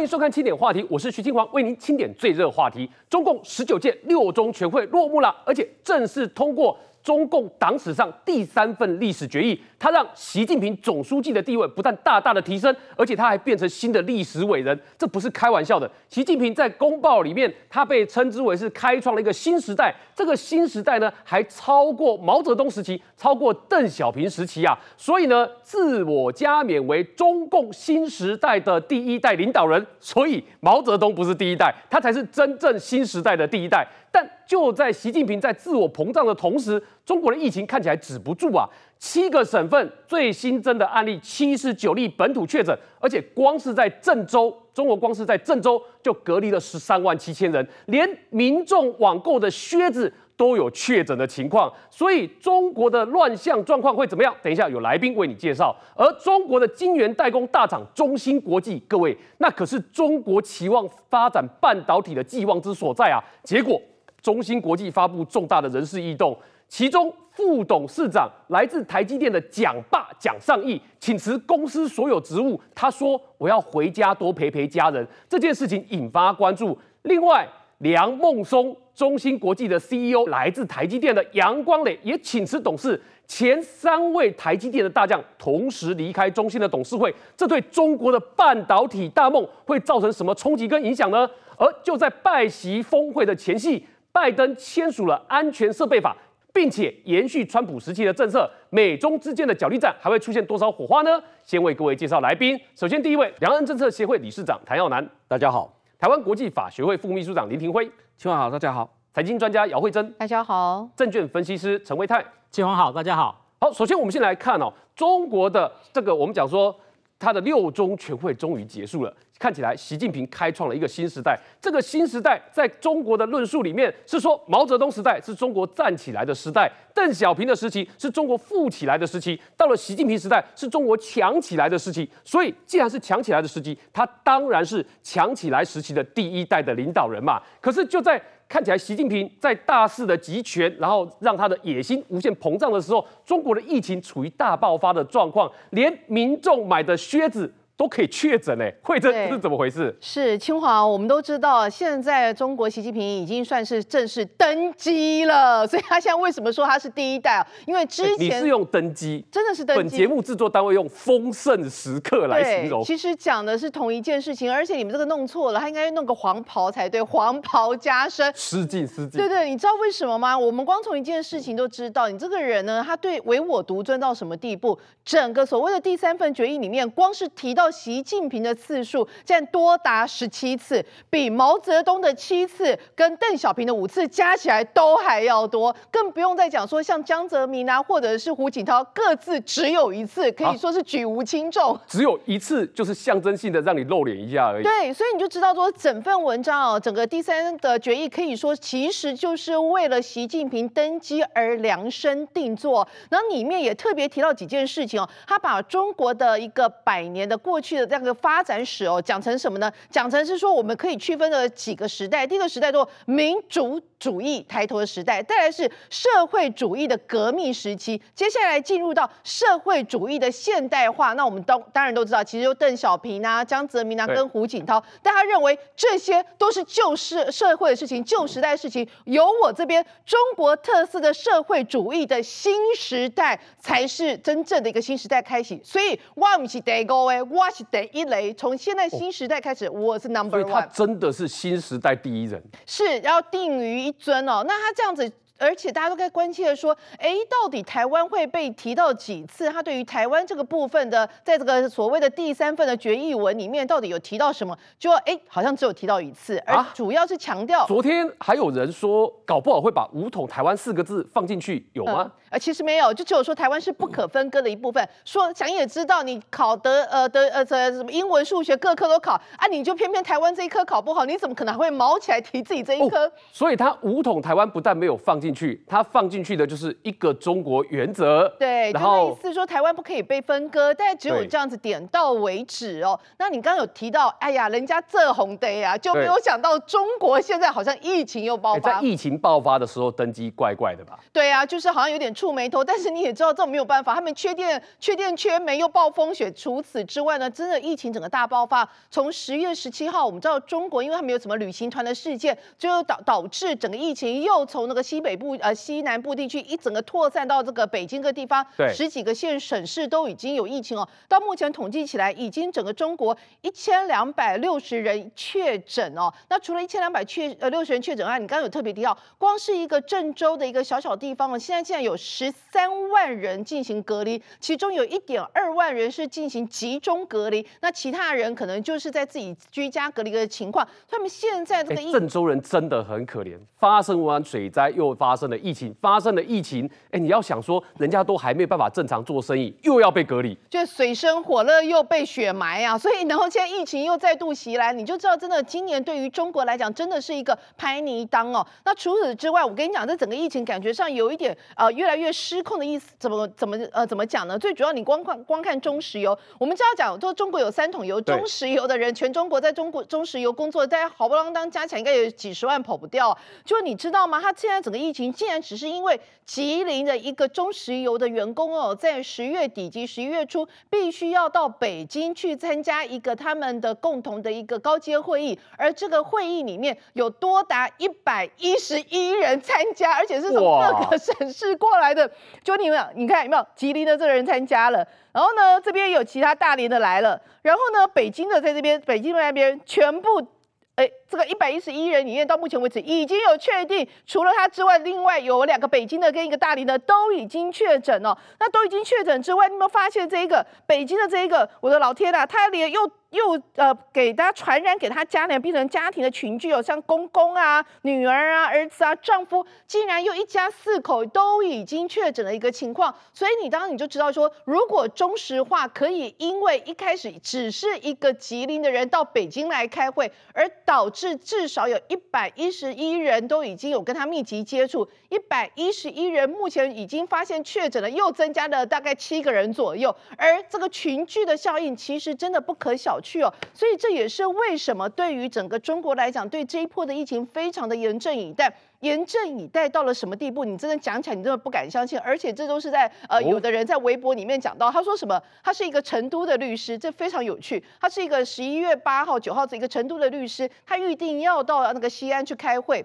欢迎收看《清点话题》，我是徐清华，为您清点最热话题。中共十九届六中全会落幕了，而且正式通过中共党史上第三份历史决议。他让习近平总书记的地位不但大大的提升，而且他还变成新的历史伟人，这不是开玩笑的。习近平在公报里面，他被称之为是开创了一个新时代，这个新时代呢，还超过毛泽东时期，超过邓小平时期啊。所以呢，自我加冕为中共新时代的第一代领导人。所以毛泽东不是第一代，他才是真正新时代的第一代。但就在习近平在自我膨胀的同时。中国的疫情看起来止不住啊！七个省份最新增的案例七十九例本土确诊，而且光是在郑州，中国光是在郑州就隔离了十三万七千人，连民众网购的靴子都有确诊的情况。所以中国的乱象状况会怎么样？等一下有来宾为你介绍。而中国的晶圆代工大厂中芯国际，各位那可是中国期望发展半导体的寄望之所在啊！结果中芯国际发布重大的人事异动。其中，副董事长来自台积电的蒋爸蒋尚义请辞公司所有职务。他说：“我要回家多陪陪家人。”这件事情引发关注。另外，梁孟松、中芯国际的 CEO、来自台积电的杨光磊也请辞董事。前三位台积电的大将同时离开中芯的董事会，这对中国的半导体大梦会造成什么冲击跟影响呢？而就在拜席峰会的前夕，拜登签署了《安全设备法》。并且延续川普时期的政策，美中之间的角力战还会出现多少火花呢？先为各位介绍来宾。首先，第一位，两岸政策协会理事长谭耀南，大家好。台湾国际法学会副秘书长林庭辉，亲王好，大家好。财经专家姚惠珍，大家好。证券分析师陈维泰，亲王好，大家好。好，首先我们先来看哦，中国的这个我们讲说。他的六中全会终于结束了，看起来习近平开创了一个新时代。这个新时代在中国的论述里面是说，毛泽东时代是中国站起来的时代，邓小平的时期是中国富起来的时期，到了习近平时代是中国强起来的时期。所以既然是强起来的时期，他当然是强起来时期的第一代的领导人嘛。可是就在。看起来，习近平在大肆的集权，然后让他的野心无限膨胀的时候，中国的疫情处于大爆发的状况，连民众买的靴子。都可以确诊呢。会珍是怎么回事？是清华，我们都知道，现在中国习近平已经算是正式登基了，所以他现在为什么说他是第一代啊？因为之前你是用登基，真的是登基。本节目制作单位用丰盛时刻来形容，其实讲的是同一件事情，而且你们这个弄错了，他应该弄个黄袍才对，黄袍加身。失敬失敬。对对，你知道为什么吗？我们光从一件事情都知道，你这个人呢，他对唯我独尊到什么地步？整个所谓的第三份决议里面，光是提到。习近平的次数竟然多达十七次，比毛泽东的七次跟邓小平的五次加起来都还要多，更不用再讲说像江泽民啊，或者是胡锦涛各自只有一次，可以说是举无轻重。只有一次就是象征性的让你露脸一下而已。对，所以你就知道说整份文章哦，整个第三的决议可以说其实就是为了习近平登基而量身定做。那里面也特别提到几件事情哦，他把中国的一个百年的。过去的这样一个发展史哦，讲成什么呢？讲成是说我们可以区分了几个时代。第一个时代做民主主义抬头的时代，带来是社会主义的革命时期。接下来进入到社会主义的现代化。那我们当当然都知道，其实就邓小平呐、江泽民啊跟胡锦涛，但他认为这些都是旧社社会的事情、旧时代的事情。由我这边中国特色的社会主义的新时代，才是真正的一个新时代开启。所以，忘记大哥哎。我是等一雷，从现在新时代开始，我是 number one，他真的是新时代第一人，是要定于一尊哦。那他这样子。而且大家都在关切的说，哎，到底台湾会被提到几次？他对于台湾这个部分的，在这个所谓的第三份的决议文里面，到底有提到什么？就哎，好像只有提到一次，而主要是强调。昨天还有人说，搞不好会把“武统台湾”四个字放进去，有吗？呃，其实没有，就只有说台湾是不可分割的一部分。说，想也知道，你考得呃，的呃，这什么英文、数学各科都考，啊，你就偏偏台湾这一科考不好，你怎么可能还会毛起来提自己这一科？所以，他武统台湾不但没有放进。去，他放进去的就是一个中国原则，对，然后意思说台湾不可以被分割，但只有这样子点到为止哦。那你刚刚有提到，哎呀，人家这红的呀，就没有想到中国现在好像疫情又爆发。在疫情爆发的时候登机，怪怪的吧？对啊，就是好像有点触眉头。但是你也知道，这没有办法，他们缺电、缺电、缺煤，又暴风雪。除此之外呢，真的疫情整个大爆发，从十月十七号，我们知道中国，因为他没有什么旅行团的事件，最后导导致整个疫情又从那个西北。部呃西南部地区一整个扩散到这个北京各地方，十几个县省市都已经有疫情哦。到目前统计起来，已经整个中国一千两百六十人确诊哦。那除了一千两百确呃六十人确诊啊，你刚刚有特别提到，光是一个郑州的一个小小地方哦，现在竟然有十三万人进行隔离，其中有一点二万人是进行集中隔离，那其他人可能就是在自己居家隔离的情况。他们现在这个郑州人真的很可怜，发生完水灾又发。发生了疫情，发生了疫情，哎，你要想说人家都还没有办法正常做生意，又要被隔离，就水深火热又被雪埋啊！所以，然后现在疫情又再度袭来，你就知道，真的今年对于中国来讲，真的是一个拍泥当哦。那除此之外，我跟你讲，这整个疫情感觉上有一点呃越来越失控的意思。怎么怎么呃怎么讲呢？最主要你光看光看中石油，我们知道讲，说中国有三桶油，中石油的人，全中国在中国中石油工作，大家好不啷当加起来应该有几十万跑不掉。就你知道吗？他现在整个疫情。竟然只是因为吉林的一个中石油的员工哦，在十月底及十一月初，必须要到北京去参加一个他们的共同的一个高阶会议，而这个会议里面有多达一百一十一人参加，而且是从各个省市过来的。就你们，你看有没有吉林的这个人参加了？然后呢，这边有其他大连的来了，然后呢，北京的在这边北京那边全部哎。这个一百一十一人里面，到目前为止已经有确定，除了他之外，另外有两个北京的跟一个大理的都已经确诊了。那都已经确诊之外，你有没有发现这一个北京的这一个？我的老天啊，他连又又呃，给他传染给他家人，变成家庭的群聚哦，像公公啊、女儿啊、儿子啊、丈夫，竟然又一家四口都已经确诊的一个情况。所以你当时你就知道说，如果中石化可以因为一开始只是一个吉林的人到北京来开会，而导致是至少有一百一十一人都已经有跟他密集接触，一百一十一人目前已经发现确诊了，又增加了大概七个人左右。而这个群聚的效应其实真的不可小觑哦，所以这也是为什么对于整个中国来讲，对这一波的疫情非常的严阵以待。严阵以待到了什么地步？你真的讲起来，你真的不敢相信。而且这都是在呃，有的人在微博里面讲到，他说什么？他是一个成都的律师，这非常有趣。他是一个十一月八号、九号这一个成都的律师，他预定要到那个西安去开会。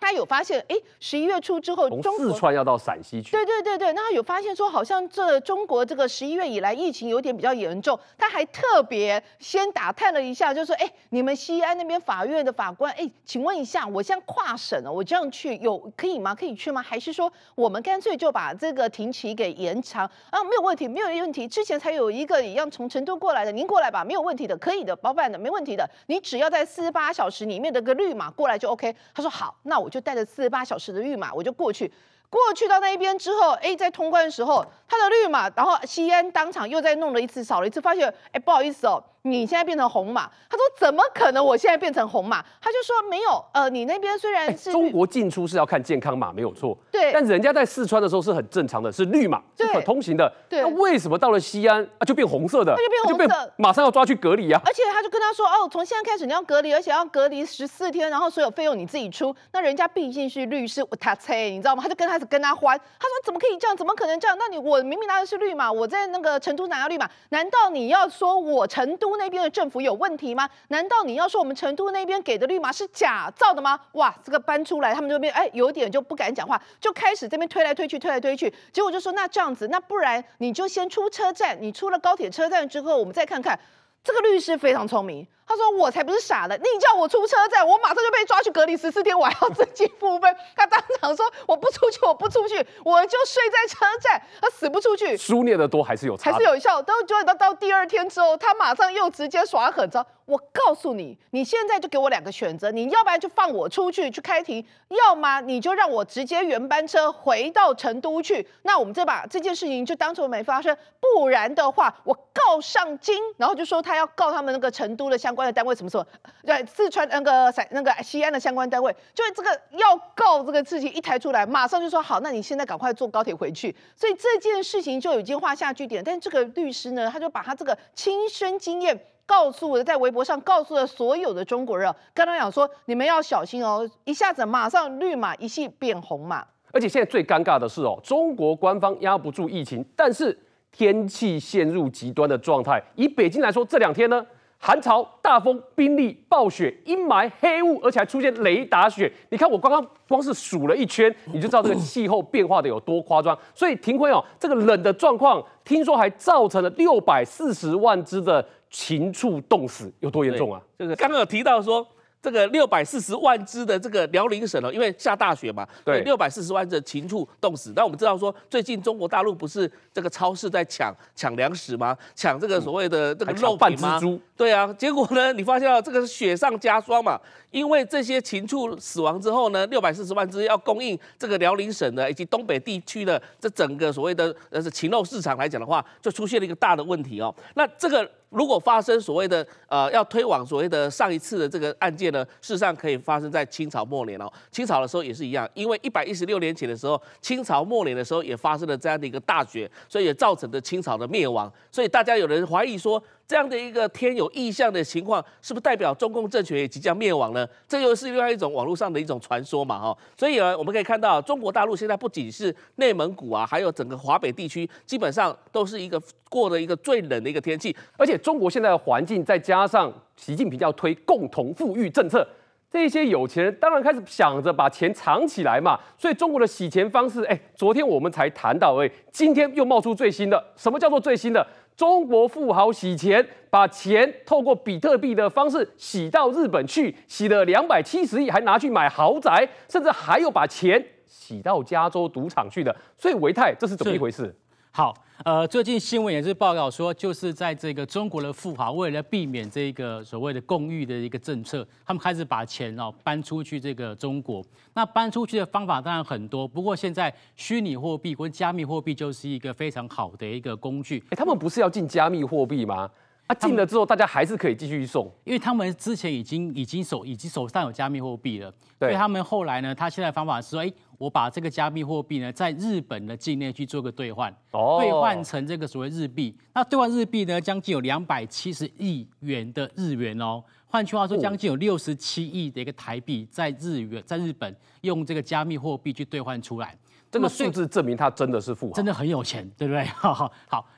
他有发现，哎，十一月初之后，四川要到陕西去。对对对对，那他有发现说，好像这中国这个十一月以来疫情有点比较严重。他还特别先打探了一下，就说，哎，你们西安那边法院的法官，哎，请问一下，我现在跨省了，我这样去有可以吗？可以去吗？还是说我们干脆就把这个停期给延长？啊，没有问题，没有问题。之前才有一个一样从成都过来的，您过来吧，没有问题的，可以的，包办的，没问题的。你只要在四十八小时里面的个绿码过来就 OK。他说好，那我。就带着四十八小时的绿码，我就过去。过去到那边之后，哎，在通关的时候，他的绿码，然后西安当场又再弄了一次，扫了一次，发现，哎，不好意思哦。你现在变成红码，他说怎么可能？我现在变成红码，他就说没有。呃，你那边虽然是中国进出是要看健康码，没有错。对，但人家在四川的时候是很正常的，是绿码，是可通行的。对，那为什么到了西安啊就变红色的？就变红色，马上要抓去隔离啊！而且他就跟他说，哦，从现在开始你要隔离，而且要隔离十四天，然后所有费用你自己出。那人家毕竟是律师，他猜你知道吗？他就跟他跟他欢，他说怎么可以这样？怎么可能这样？那你我明明拿的是绿码，我在那个成都拿的绿码，难道你要说我成都？那边的政府有问题吗？难道你要说我们成都那边给的绿码是假造的吗？哇，这个搬出来，他们这边哎，有点就不敢讲话，就开始这边推来推去，推来推去，结果就说那这样子，那不然你就先出车站，你出了高铁车站之后，我们再看看。这个律师非常聪明。他说：“我才不是傻的，你叫我出车站，我马上就被抓去隔离十四天，我还要自己付费。”他当场说：“我不出去，我不出去，我就睡在车站，他死不出去。”书念得多还是有还是有效。都后就到到第二天之后，他马上又直接耍狠，招。我告诉你，你现在就给我两个选择，你要不然就放我出去去开庭，要么你就让我直接原班车回到成都去，那我们就把这件事情就当成没发生。不然的话，我告上京，然后就说他要告他们那个成都的相。关的单位什么时候？对，四川那个陕那个西安的相关单位，就是这个要告这个事情一抬出来，马上就说好，那你现在赶快坐高铁回去。所以这件事情就已经画下句点。但这个律师呢，他就把他这个亲身经验告诉了，在微博上告诉了所有的中国人，跟他讲说：你们要小心哦，一下子马上绿码一系变红码。而且现在最尴尬的是哦，中国官方压不住疫情，但是天气陷入极端的状态。以北京来说，这两天呢？寒潮、大风、冰粒、暴雪、阴霾、黑雾，而且还出现雷达雪。你看我刚刚光是数了一圈，你就知道这个气候变化的有多夸张。所以停辉哦，这个冷的状况，听说还造成了六百四十万只的禽畜冻死，有多严重啊？就是刚刚有提到说。这个六百四十万只的这个辽宁省哦，因为下大雪嘛，对，六百四十万的禽畜冻死。那我们知道说，最近中国大陆不是这个超市在抢抢粮食吗？抢这个所谓的这个肉品吗？对啊，结果呢，你发现这个雪上加霜嘛，因为这些禽畜死亡之后呢，六百四十万只要供应这个辽宁省的以及东北地区的这整个所谓的呃是禽肉市场来讲的话，就出现了一个大的问题哦。那这个。如果发生所谓的呃要推往所谓的上一次的这个案件呢，事实上可以发生在清朝末年哦。清朝的时候也是一样，因为一百一十六年前的时候，清朝末年的时候也发生了这样的一个大雪，所以也造成的清朝的灭亡。所以大家有人怀疑说。这样的一个天有异象的情况，是不是代表中共政权也即将灭亡呢？这又是另外一种网络上的一种传说嘛，哈。所以啊，我们可以看到，中国大陆现在不仅是内蒙古啊，还有整个华北地区，基本上都是一个过了一个最冷的一个天气。而且中国现在的环境，再加上习近平要推共同富裕政策，这些有钱人当然开始想着把钱藏起来嘛。所以中国的洗钱方式，哎，昨天我们才谈到，哎，今天又冒出最新的，什么叫做最新的？中国富豪洗钱，把钱透过比特币的方式洗到日本去，洗了两百七十亿，还拿去买豪宅，甚至还有把钱洗到加州赌场去的。所以维泰，这是怎么一回事？好。呃，最近新闻也是报道说，就是在这个中国的富豪为了避免这个所谓的共预的一个政策，他们开始把钱哦搬出去这个中国。那搬出去的方法当然很多，不过现在虚拟货币跟加密货币就是一个非常好的一个工具。他们不是要进加密货币吗？啊，进了之后，大家还是可以继续送，因为他们之前已经已经手已经手上有加密货币了，所以他们后来呢，他现在方法是：哎，我把这个加密货币呢，在日本的境内去做个兑换，兑换成这个所谓日币。那兑换日币呢，将近有两百七十亿元的日元哦。换句话说，将近有六十七亿的一个台币在日元在日本用这个加密货币去兑换出来。这个数字证明他真的是富豪，真的很有钱，对不对？好，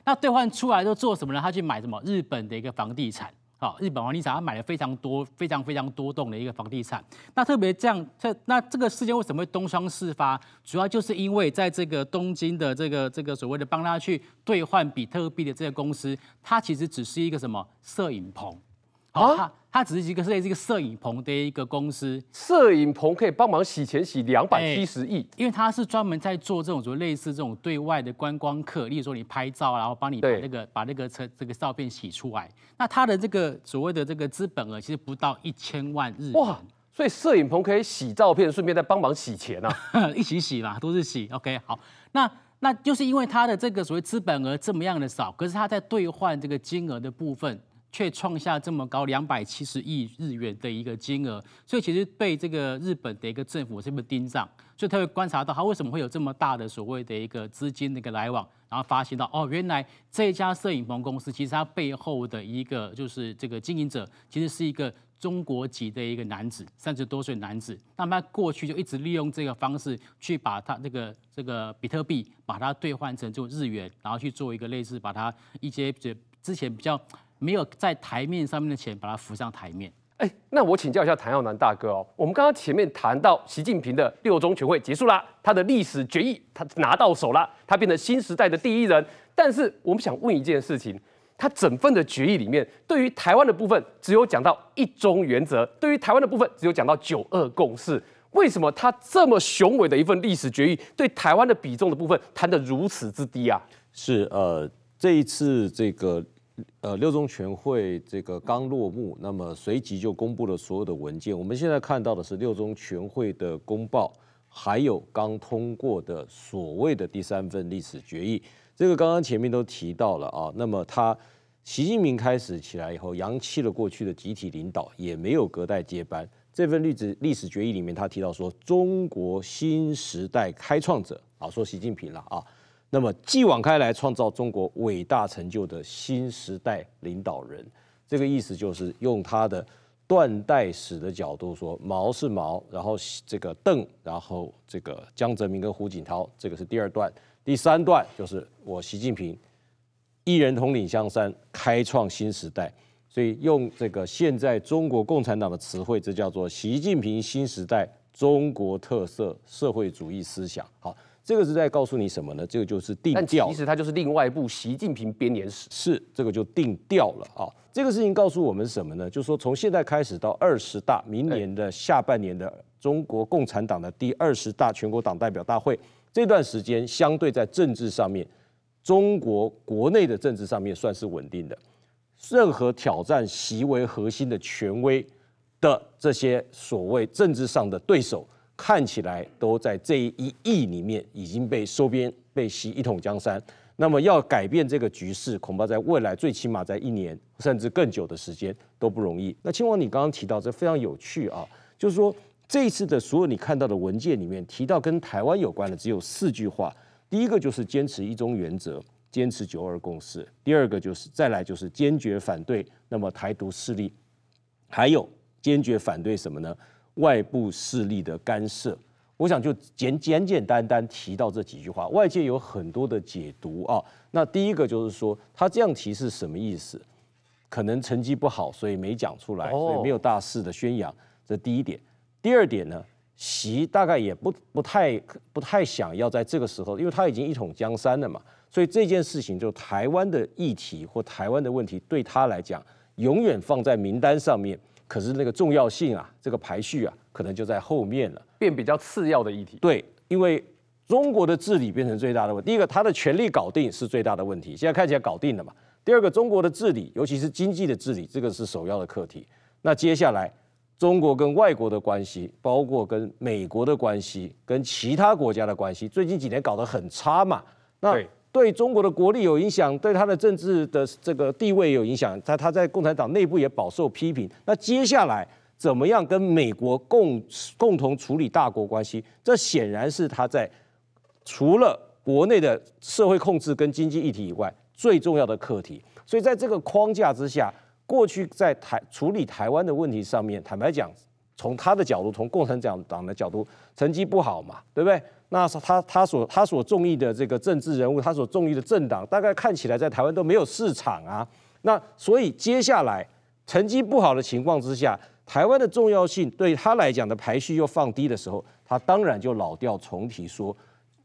那兑换出来都做什么呢？他去买什么？日本的一个房地产，好，日本房地产，他买了非常多、非常非常多栋的一个房地产。那特别这样，这那这个事件为什么会东窗事发？主要就是因为在这个东京的这个这个所谓的帮他去兑换比特币的这个公司，它其实只是一个什么摄影棚。啊，它只是一个类似一个摄影棚的一个公司。摄影棚可以帮忙洗钱，洗两百七十亿。因为它是专门在做这种所谓类似这种对外的观光客，例如说你拍照，然后帮你把那个把那个车这个照片洗出来。那它的这个所谓的这个资本额其实不到一千万日。哇，所以摄影棚可以洗照片，顺便再帮忙洗钱啊，一起洗嘛，都是洗。OK，好，那那就是因为它的这个所谓资本额这么样的少，可是它在兑换这个金额的部分。却创下这么高两百七十亿日元的一个金额，所以其实被这个日本的一个政府是么盯上，所以他会观察到他为什么会有这么大的所谓的一个资金的一个来往，然后发现到哦，原来这家摄影棚公司其实它背后的一个就是这个经营者其实是一个中国籍的一个男子，三十多岁男子，那么他过去就一直利用这个方式去把他那个这个比特币把它兑换成就日元，然后去做一个类似把它一些之前比较。没有在台面上面的钱，把它浮上台面。哎，那我请教一下谭耀南大哥哦，我们刚刚前面谈到习近平的六中全会结束啦，他的历史决议他拿到手了，他变成新时代的第一人。但是我们想问一件事情，他整份的决议里面，对于台湾的部分只有讲到一中原则，对于台湾的部分只有讲到九二共识。为什么他这么雄伟的一份历史决议，对台湾的比重的部分谈得如此之低啊？是呃，这一次这个。呃，六中全会这个刚落幕，那么随即就公布了所有的文件。我们现在看到的是六中全会的公报，还有刚通过的所谓的第三份历史决议。这个刚刚前面都提到了啊，那么他习近平开始起来以后，扬弃了过去的集体领导，也没有隔代接班。这份历史历史决议里面，他提到说，中国新时代开创者啊，说习近平了啊。那么继往开来，创造中国伟大成就的新时代领导人，这个意思就是用他的断代史的角度说，毛是毛，然后这个邓，然后这个江泽民跟胡锦涛，这个是第二段，第三段就是我习近平一人统领江山，开创新时代，所以用这个现在中国共产党的词汇，这叫做习近平新时代中国特色社会主义思想。好。这个是在告诉你什么呢？这个就是定调。其实它就是另外一部习近平编年史，是这个就定调了啊。这个事情告诉我们什么呢？就是说从现在开始到二十大，明年的下半年的中国共产党的第二十大全国党代表大会这段时间，相对在政治上面，中国国内的政治上面算是稳定的。任何挑战习为核心的权威的这些所谓政治上的对手。看起来都在这一亿里面已经被收编、被袭一统江山。那么要改变这个局势，恐怕在未来最起码在一年甚至更久的时间都不容易。那青王，你刚刚提到这非常有趣啊，就是说这一次的所有你看到的文件里面提到跟台湾有关的只有四句话。第一个就是坚持一中原则，坚持九二共识；第二个就是再来就是坚决反对那么台独势力，还有坚决反对什么呢？外部势力的干涉，我想就简简简单单提到这几句话。外界有很多的解读啊，那第一个就是说他这样提是什么意思？可能成绩不好，所以没讲出来，所以没有大肆的宣扬，这第一点。第二点呢，习大概也不不太不太想要在这个时候，因为他已经一统江山了嘛，所以这件事情就台湾的议题或台湾的问题对他来讲，永远放在名单上面。可是那个重要性啊，这个排序啊，可能就在后面了，变比较次要的议题。对，因为中国的治理变成最大的问题。第一个，他的权力搞定是最大的问题，现在看起来搞定了嘛？第二个，中国的治理，尤其是经济的治理，这个是首要的课题。那接下来，中国跟外国的关系，包括跟美国的关系，跟其他国家的关系，最近几年搞得很差嘛？那。对中国的国力有影响，对他的政治的这个地位有影响，他他在共产党内部也饱受批评。那接下来怎么样跟美国共共同处理大国关系？这显然是他在除了国内的社会控制跟经济议题以外最重要的课题。所以在这个框架之下，过去在台处理台湾的问题上面，坦白讲。从他的角度，从共产党党的角度，成绩不好嘛，对不对？那他他所他所中意的这个政治人物，他所中意的政党，大概看起来在台湾都没有市场啊。那所以接下来成绩不好的情况之下，台湾的重要性对他来讲的排序又放低的时候，他当然就老调重提说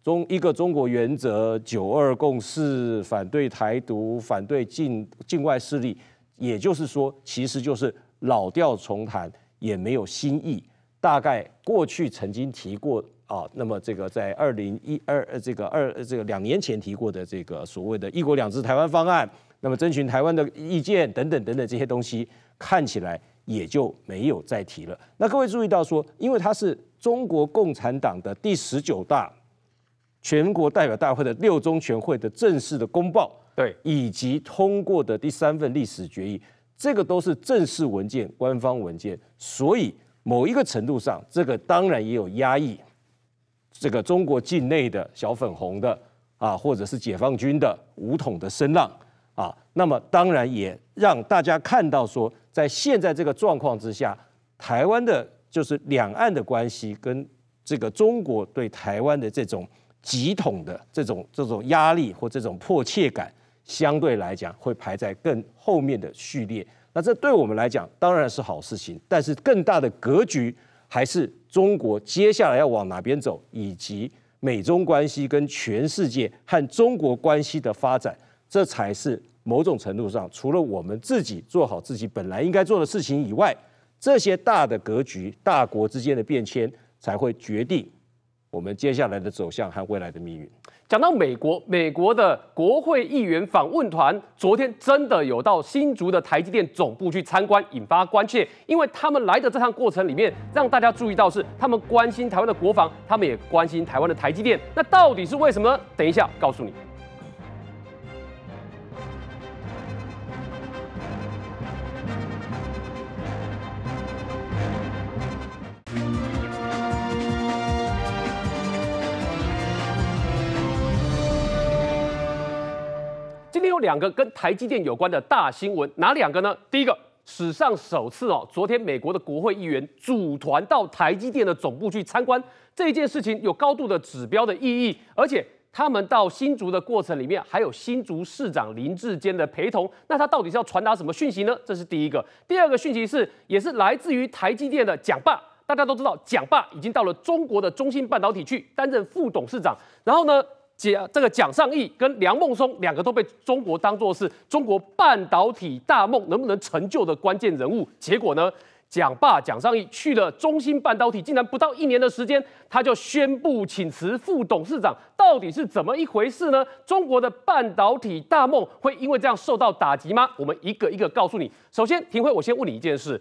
中一个中国原则、九二共识、反对台独、反对境境外势力，也就是说，其实就是老调重弹。也没有新意，大概过去曾经提过啊，那么这个在二零一二这个二这个两年前提过的这个所谓的“一国两制”台湾方案，那么征询台湾的意见等等等等这些东西，看起来也就没有再提了。那各位注意到说，因为它是中国共产党的第十九大全国代表大会的六中全会的正式的公报，对，以及通过的第三份历史决议。这个都是正式文件、官方文件，所以某一个程度上，这个当然也有压抑这个中国境内的小粉红的啊，或者是解放军的武统的声浪啊。那么当然也让大家看到说，在现在这个状况之下，台湾的就是两岸的关系跟这个中国对台湾的这种集统的这种这种压力或这种迫切感。相对来讲会排在更后面的序列，那这对我们来讲当然是好事情。但是更大的格局还是中国接下来要往哪边走，以及美中关系跟全世界和中国关系的发展，这才是某种程度上除了我们自己做好自己本来应该做的事情以外，这些大的格局、大国之间的变迁，才会决定我们接下来的走向和未来的命运。讲到美国，美国的国会议员访问团昨天真的有到新竹的台积电总部去参观，引发关切。因为他们来的这趟过程里面，让大家注意到是他们关心台湾的国防，他们也关心台湾的台积电。那到底是为什么？等一下告诉你。两个跟台积电有关的大新闻，哪两个呢？第一个，史上首次哦，昨天美国的国会议员组团到台积电的总部去参观，这件事情有高度的指标的意义，而且他们到新竹的过程里面还有新竹市长林志坚的陪同，那他到底是要传达什么讯息呢？这是第一个。第二个讯息是，也是来自于台积电的蒋爸，大家都知道蒋爸已经到了中国的中芯半导体去担任副董事长，然后呢？蒋这个蒋尚义跟梁孟松两个都被中国当做是中国半导体大梦能不能成就的关键人物。结果呢，蒋爸蒋尚义去了中芯半导体，竟然不到一年的时间，他就宣布请辞副董事长。到底是怎么一回事呢？中国的半导体大梦会因为这样受到打击吗？我们一个一个告诉你。首先，廷辉，我先问你一件事：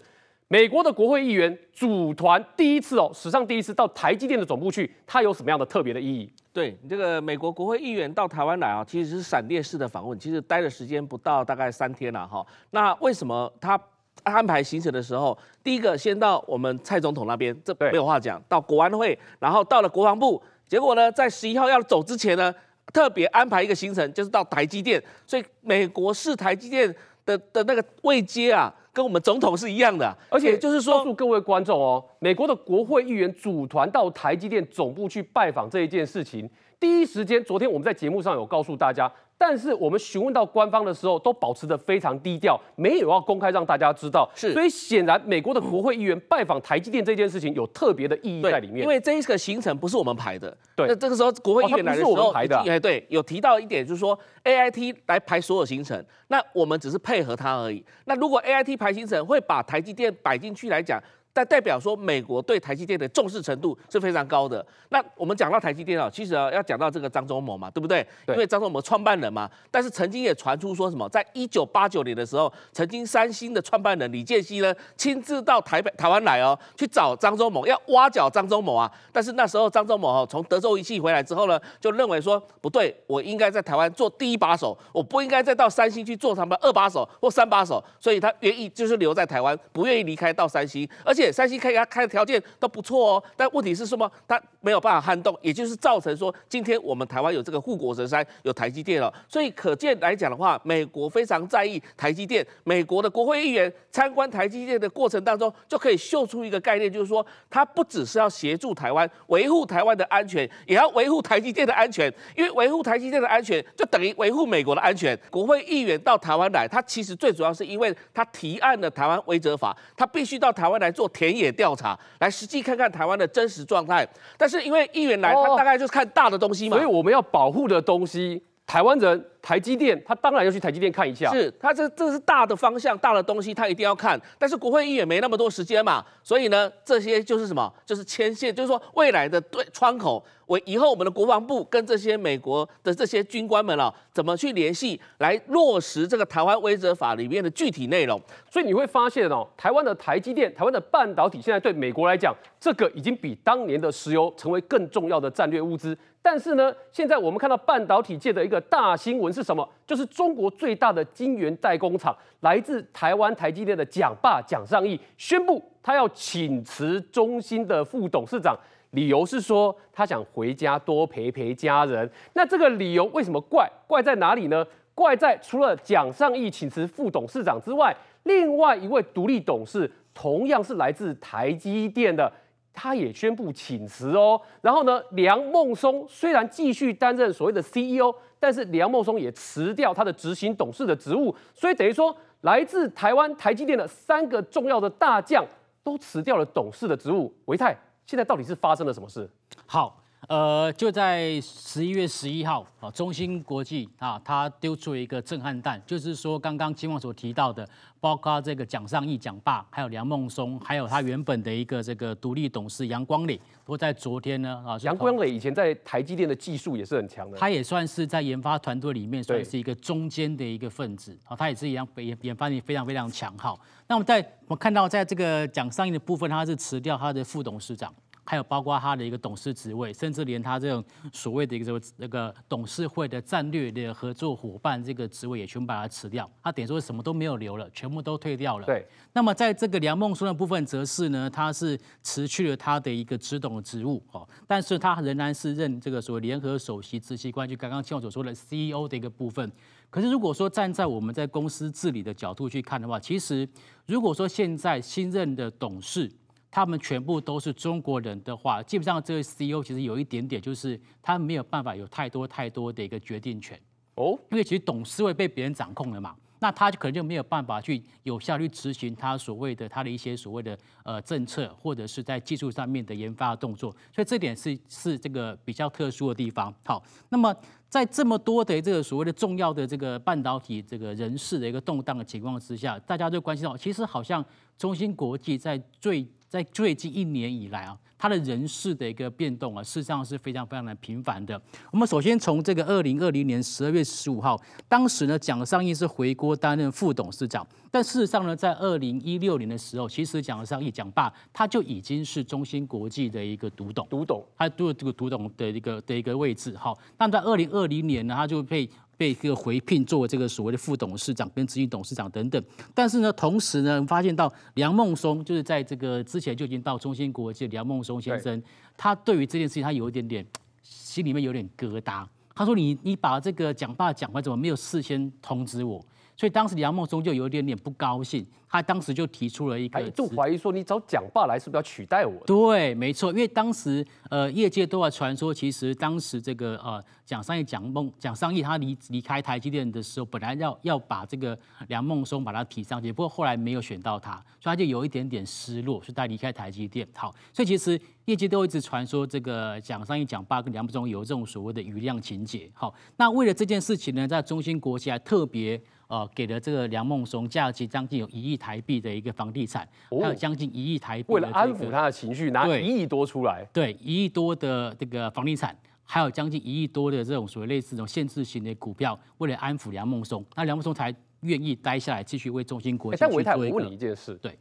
美国的国会议员组团第一次哦，史上第一次到台积电的总部去，它有什么样的特别的意义？对你这个美国国会议员到台湾来啊，其实是闪电式的访问，其实待的时间不到大概三天了哈。那为什么他安排行程的时候，第一个先到我们蔡总统那边，这没有话讲，到国安会，然后到了国防部，结果呢，在十一号要走之前呢，特别安排一个行程，就是到台积电，所以美国是台积电的的那个位藉啊。跟我们总统是一样的，而且就是说，祝各位观众哦，美国的国会议员组团到台积电总部去拜访这一件事情，第一时间，昨天我们在节目上有告诉大家。但是我们询问到官方的时候，都保持着非常低调，没有要公开让大家知道。是，所以显然美国的国会议员拜访台积电这件事情有特别的意义在里面。因为这一个行程不是我们排的。对，那这个时候国会议员来的时候，哎，对，有提到一点就是说，A I T 来排所有行程，那我们只是配合他而已。那如果 A I T 排行程会把台积电摆进去来讲。但代表说，美国对台积电的重视程度是非常高的。那我们讲到台积电哦，其实啊要讲到这个张忠谋嘛，对不对？因为张忠谋创办人嘛。但是曾经也传出说什么，在一九八九年的时候，曾经三星的创办人李建熙呢，亲自到台北台湾来哦，去找张忠谋，要挖角张忠谋啊。但是那时候张忠谋哦，从德州仪器回来之后呢，就认为说不对，我应该在台湾做第一把手，我不应该再到三星去做他们二把手或三把手，所以他愿意就是留在台湾，不愿意离开到三星，而且。三星开他开的条件都不错哦，但问题是什么？它没有办法撼动，也就是造成说，今天我们台湾有这个护国神山，有台积电了，所以可见来讲的话，美国非常在意台积电。美国的国会议员参观台积电的过程当中，就可以秀出一个概念，就是说，他不只是要协助台湾维护台湾的安全，也要维护台积电的安全，因为维护台积电的安全，就等于维护美国的安全。国会议员到台湾来，他其实最主要是因为他提案的台湾威则法，他必须到台湾来做。田野调查，来实际看看台湾的真实状态。但是因为议员来，他大概就是看大的东西嘛，所以我们要保护的东西。台湾人，台积电，他当然要去台积电看一下。是他这这是大的方向，大的东西他一定要看。但是国会议员没那么多时间嘛，所以呢，这些就是什么？就是牵线，就是说未来的对窗口，为以后我们的国防部跟这些美国的这些军官们啊，怎么去联系来落实这个《台湾威则法》里面的具体内容。所以你会发现哦，台湾的台积电，台湾的半导体，现在对美国来讲，这个已经比当年的石油成为更重要的战略物资。但是呢，现在我们看到半导体界的一个大新闻是什么？就是中国最大的晶圆代工厂来自台湾台积电的蒋爸蒋尚义宣布他要请辞中心的副董事长，理由是说他想回家多陪陪家人。那这个理由为什么怪？怪在哪里呢？怪在除了蒋尚义请辞副董事长之外，另外一位独立董事同样是来自台积电的。他也宣布请辞哦，然后呢，梁孟松虽然继续担任所谓的 CEO，但是梁孟松也辞掉他的执行董事的职务，所以等于说来自台湾台积电的三个重要的大将都辞掉了董事的职务。维泰，现在到底是发生了什么事？好。呃，就在十一月十一号啊，中芯国际啊，它丢出一个震撼弹，就是说刚刚金旺所提到的，包括这个蒋尚义、蒋爸，还有梁孟松，还有他原本的一个这个独立董事杨光磊，都在昨天呢啊。杨光磊以前在台积电的技术也是很强的，他也算是在研发团队里面算是一个中间的一个分子啊，他也是一样研研发力非常非常强。好，那我们在我们看到在这个蒋尚义的部分，他是辞掉他的副董事长。还有包括他的一个董事职位，甚至连他这种所谓的一个那个董事会的战略的合作伙伴这个职位也全部把它辞掉，他等于说什么都没有留了，全部都退掉了。对。那么在这个梁孟松的部分，则是呢，他是辞去了他的一个职董的职务哦，但是他仍然是任这个所谓联合首席执行官，就刚刚邱总所说的 CEO 的一个部分。可是如果说站在我们在公司治理的角度去看的话，其实如果说现在新任的董事，他们全部都是中国人的话，基本上这个 C E O 其实有一点点，就是他没有办法有太多太多的一个决定权哦，因为其实董事会被别人掌控了嘛，那他就可能就没有办法去有效去执行他所谓的他的一些所谓的呃政策，或者是在技术上面的研发动作，所以这点是是这个比较特殊的地方。好，那么在这么多的这个所谓的重要的这个半导体这个人事的一个动荡的情况之下，大家都关心到，其实好像。中芯国际在最在最近一年以来啊，它的人事的一个变动啊，事实上是非常非常的频繁的。我们首先从这个二零二零年十二月十五号，当时呢，蒋尚义是回国担任副董事长，但事实上呢，在二零一六年的时候，其实蒋尚义、蒋爸他就已经是中芯国际的一个独董，独董，他做这个独董的一个的一个位置哈。但在二零二零年呢，他就被被这个回聘做这个所谓的副董事长跟执行董事长等等，但是呢，同时呢，发现到梁孟松就是在这个之前就已经到中芯国际，梁孟松先生，他对于这件事情他有一点点心里面有点疙瘩，他说：“你你把这个讲话讲完，怎么没有事先通知我？”所以当时梁孟松就有一点点不高兴，他当时就提出了一个，就怀疑说你找蒋爸来是不是要取代我？对，没错，因为当时呃业界都在传说，其实当时这个呃蒋三亿、蒋孟、蒋商亿他离离开台积电的时候，本来要要把这个梁孟松把他提上，去，不过后来没有选到他，所以他就有一点点失落，所以他离开台积电。好，所以其实业界都一直传说这个蒋商亿、蒋爸跟梁孟松有这种所谓的余量情节。好，那为了这件事情呢，在中芯国际还特别。哦，给了这个梁孟松价值将近有一亿台币的一个房地产，还有将近一亿台币。为了安抚他的情绪，拿一亿多出来。对，一亿多的这个房地产，还有将近一亿多的这种所谓类似这种限制型的股票，为了安抚梁孟松，那梁孟松才愿意待下来继续为中兴国。但维泰，我问你一件事，对，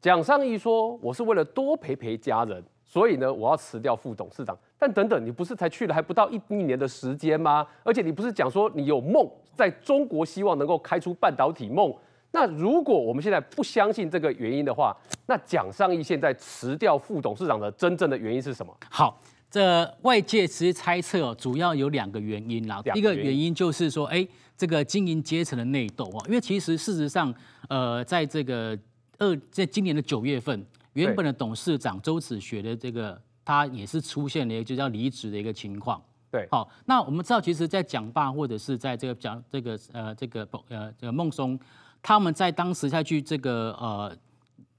蒋尚义说，我是为了多陪陪家人。所以呢，我要辞掉副董事长。但等等，你不是才去了还不到一一年的时间吗？而且你不是讲说你有梦在中国，希望能够开出半导体梦。那如果我们现在不相信这个原因的话，那蒋尚义现在辞掉副董事长的真正的原因是什么？好，这外界其实猜测，主要有两个原因啦。一个原因就是说，哎，这个经营阶层的内斗啊，因为其实事实上，呃，在这个二，在今年的九月份。原本的董事长周子学的这个，他也是出现了一个就叫离职的一个情况。对，好，那我们知道，其实，在蒋爸或者是在这个蒋这个呃这个孟松，他们在当时下去这个呃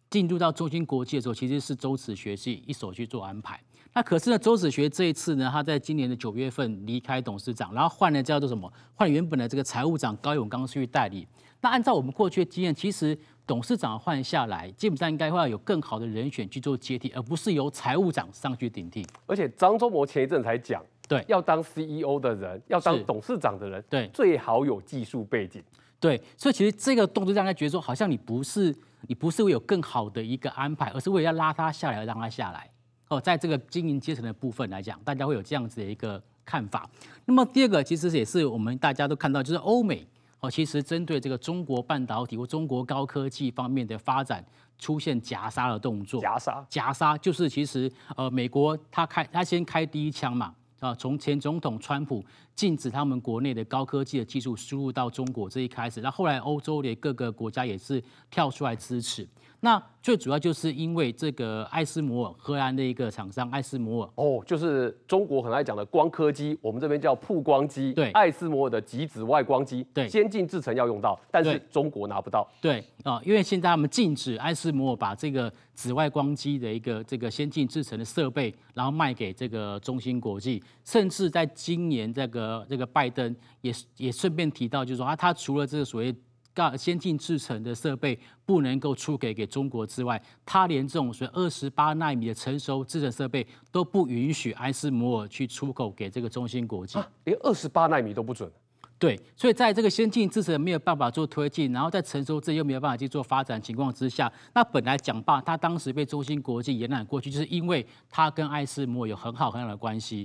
进入到中芯国际的时候，其实是周子学是一手去做安排。那可是呢，周子学这一次呢，他在今年的九月份离开董事长，然后换了叫做什么？换原本的这个财务长高永刚去代理。那按照我们过去的经验，其实董事长换下来，基本上应该会有更好的人选去做接替，而不是由财务长上去顶替。而且张忠谋前一阵才讲，对，要当 CEO 的人，要当董事长的人，对，最好有技术背景。对，所以其实这个动作让大家觉得说，好像你不是你不是为有更好的一个安排，而是为了要拉他下来，让他下来。哦，在这个经营阶层的部分来讲，大家会有这样子的一个看法。那么第二个，其实也是我们大家都看到，就是欧美。哦，其实针对这个中国半导体或中国高科技方面的发展，出现夹杀的动作。夹杀，夹杀就是其实呃，美国他开他先开第一枪嘛，啊，从前总统川普禁止他们国内的高科技的技术输入到中国这一开始，那后来欧洲的各个国家也是跳出来支持。那最主要就是因为这个爱斯摩尔荷兰的一个厂商爱斯摩尔哦，就是中国很爱讲的光刻机，我们这边叫曝光机。对，爱斯摩尔的极紫外光机，对，先进制程要用到，但是中国拿不到。对啊，因为现在他们禁止爱斯摩尔把这个紫外光机的一个这个先进制程的设备，然后卖给这个中芯国际，甚至在今年这个这个拜登也也顺便提到，就是说啊，他除了这个所谓。干先进制程的设备不能够出给给中国之外，他连这种说二十八纳米的成熟制程设备都不允许埃斯摩尔去出口给这个中芯国际。啊，连二十八纳米都不准。对，所以在这个先进制程没有办法做推进，然后在成熟制又没有办法去做发展情况之下，那本来讲爸他当时被中芯国际延揽过去，就是因为他跟埃斯摩有很好很好的关系，